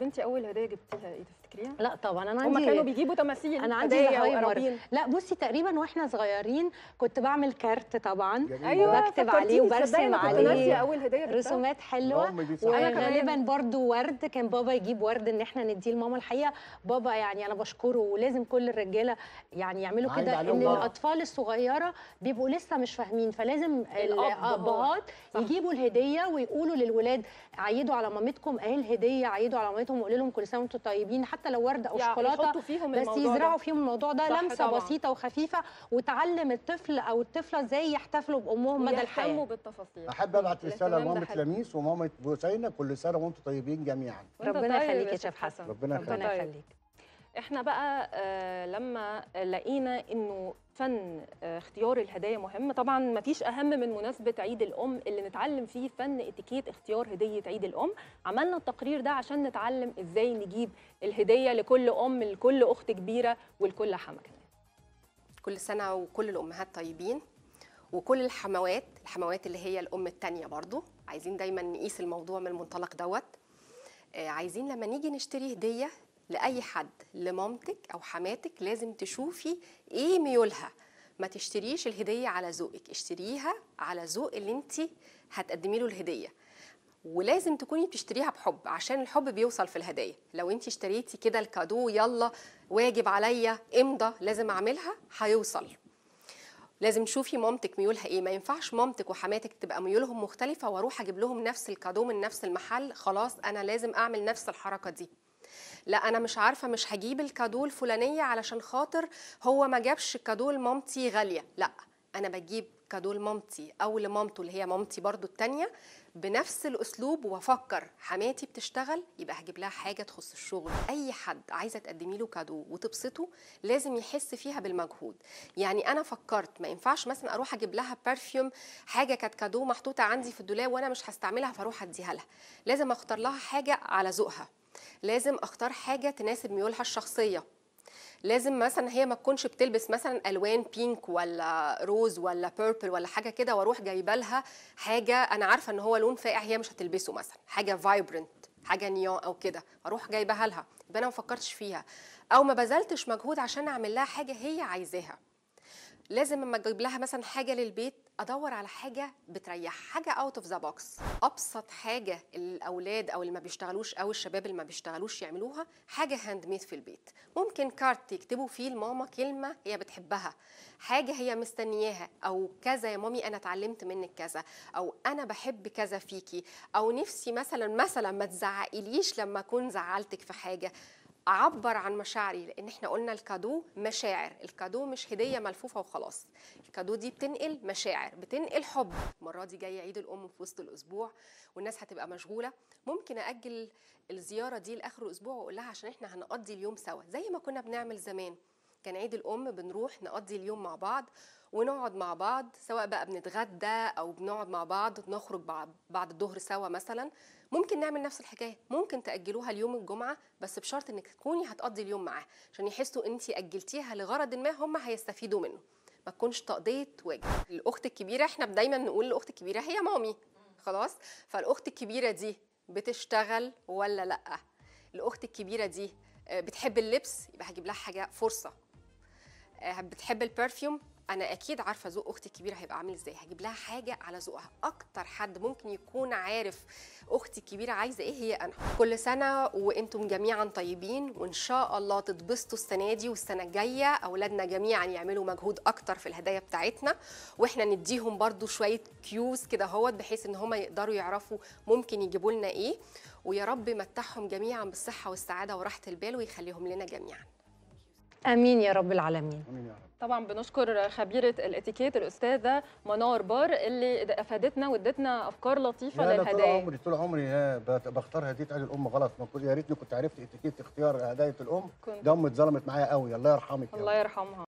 بنتي اول هديه جبتيها ايه فاكرين لا طبعا انا عندي هم كانوا بيجيبوا تماثيل انا عندي زهايمر لا بصي تقريبا واحنا صغيرين كنت بعمل كارت طبعا ايوه بكتب عليه وبرسم عليه اول هديه رسومات حلوه وغالبا برضو ورد كان بابا يجيب ورد ان احنا نديه لماما الحقيقه بابا يعني انا بشكره ولازم كل الرجاله يعني يعملوا كده ان الاطفال الصغيره بيبقوا لسه مش فاهمين فلازم الابهات يجيبوا الهديه ويقولوا للولاد عيدوا على مامتكم اهي الهديه عيدوا على مامتهم وقولوا لهم كل سنه وانتم طيبين حتى حتى لو ورده او يعني شوكولاته فيهم بس يزرعوا فيهم الموضوع ده لمسه طبعا. بسيطه وخفيفه وتعلم الطفل او الطفله ازاي يحتفلوا بامهم مدى الحياه بالتفاصيل احب ابعت رساله لمامه لميس ومامه بوسينه كل سنه وانتم طيبين جميعا ربنا يخليك يا طيب شيف حسن ربنا طيب. يخليك احنا بقى آه، لما لقينا انه فن آه، اختيار الهدايا مهم طبعا ما فيش اهم من مناسبه عيد الام اللي نتعلم فيه فن اتيكيت اختيار هديه عيد الام عملنا التقرير ده عشان نتعلم ازاي نجيب الهديه لكل ام لكل اخت كبيره ولكل حما كمان كل سنه وكل الامهات طيبين وكل الحموات الحموات اللي هي الام الثانيه برضو عايزين دايما نقيس الموضوع من المنطلق دوت آه، عايزين لما نيجي نشتري هديه لاي حد لمامتك او حماتك لازم تشوفي ايه ميولها ما تشتريش الهديه على ذوقك اشتريها على ذوق اللي انت هتقدمي له الهديه ولازم تكوني بتشتريها بحب عشان الحب بيوصل في الهدايا لو انت اشتريتي كده الكادو يلا واجب عليا امضى لازم اعملها هيوصل لازم تشوفي مامتك ميولها ايه ما ينفعش مامتك وحماتك تبقى ميولهم مختلفه واروح اجيب لهم نفس الكادو من نفس المحل خلاص انا لازم اعمل نفس الحركه دي لا انا مش عارفه مش هجيب الكادو الفلانيه علشان خاطر هو ما جابش كادو لمامتي غاليه لا انا بجيب كادو لمامتي او لمامته اللي هي مامتي برضو التانية بنفس الاسلوب وافكر حماتي بتشتغل يبقى هجيب لها حاجه تخص الشغل اي حد عايزه تقدمي له كادو وتبسطه لازم يحس فيها بالمجهود يعني انا فكرت ما ينفعش مثلا اروح اجيب لها برفيوم حاجه كانت كادو محطوطه عندي في الدولاب وانا مش هستعملها فاروح اديها لها لازم اختار لها حاجه على ذوقها لازم اختار حاجه تناسب ميولها الشخصيه لازم مثلا هي ما تكونش بتلبس مثلا الوان بينك ولا روز ولا بيربل ولا حاجه كده واروح جايبه لها حاجه انا عارفه ان هو لون فاقع هي مش هتلبسه مثلا حاجه فايبرنت حاجه نيون او كده اروح جايبها لها يبقى انا ما فكرتش فيها او ما بذلتش مجهود عشان اعمل لها حاجه هي عايزاها لازم لما اجيب لها مثلا حاجه للبيت ادور على حاجه بتريح حاجه اوت اوف ذا بوكس ابسط حاجه الاولاد او اللي ما بيشتغلوش او الشباب اللي ما بيشتغلوش يعملوها حاجه هاند ميد في البيت ممكن كارت يكتبوا فيه لماما كلمه هي بتحبها حاجه هي مستنياها او كذا يا مامي انا اتعلمت منك كذا او انا بحب كذا فيكي او نفسي مثلا مثلا ما تزعقليش لما اكون زعلتك في حاجه اعبر عن مشاعري لان احنا قلنا الكادو مشاعر الكادو مش هديه ملفوفه وخلاص الكادو دي بتنقل مشاعر بتنقل حب المره دي جاي عيد الام في وسط الاسبوع والناس هتبقى مشغوله ممكن اجل الزياره دي لاخر الاسبوع واقول لها عشان احنا هنقضي اليوم سوا زي ما كنا بنعمل زمان كان عيد الام بنروح نقضي اليوم مع بعض ونقعد مع بعض سواء بقى بنتغدى او بنقعد مع بعض نخرج بعد الظهر سوا مثلا ممكن نعمل نفس الحكايه ممكن تاجلوها ليوم الجمعه بس بشرط انك تكوني هتقضي اليوم معاه عشان يحسوا انت اجلتيها لغرض ما هم هيستفيدوا منه ما تكونش تقضيه واجب الاخت الكبيره احنا دايما نقول الاخت الكبيره هي مامي خلاص فالاخت الكبيره دي بتشتغل ولا لا الاخت الكبيره دي آه، بتحب اللبس يبقى هجيب لها حاجه فرصه آه، بتحب البرفيوم انا اكيد عارفه ذوق اختي الكبيره هيبقى عامل ازاي هجيب لها حاجه على ذوقها اكتر حد ممكن يكون عارف اختي الكبيره عايزه ايه هي انا كل سنه وانتم جميعا طيبين وان شاء الله تتبسطوا السنه دي والسنه الجايه اولادنا جميعا يعملوا مجهود اكتر في الهدايا بتاعتنا واحنا نديهم برده شويه كيوز كده اهوت بحيث ان هم يقدروا يعرفوا ممكن يجيبوا لنا ايه ويا رب يمتعهم جميعا بالصحه والسعاده وراحه البال ويخليهم لنا جميعا امين يا رب العالمين امين يا رب طبعا بنشكر خبيره الاتيكيت الاستاذه منار بار اللي افادتنا وادتنا افكار لطيفه للهدايا انا طول عمري طول عمري بختار هديه عيد الام غلط ما يا ريتني كنت عرفت اتيكيت اختيار هدايا الام ده امي اتظلمت معايا قوي الله يرحمك الله يرحمها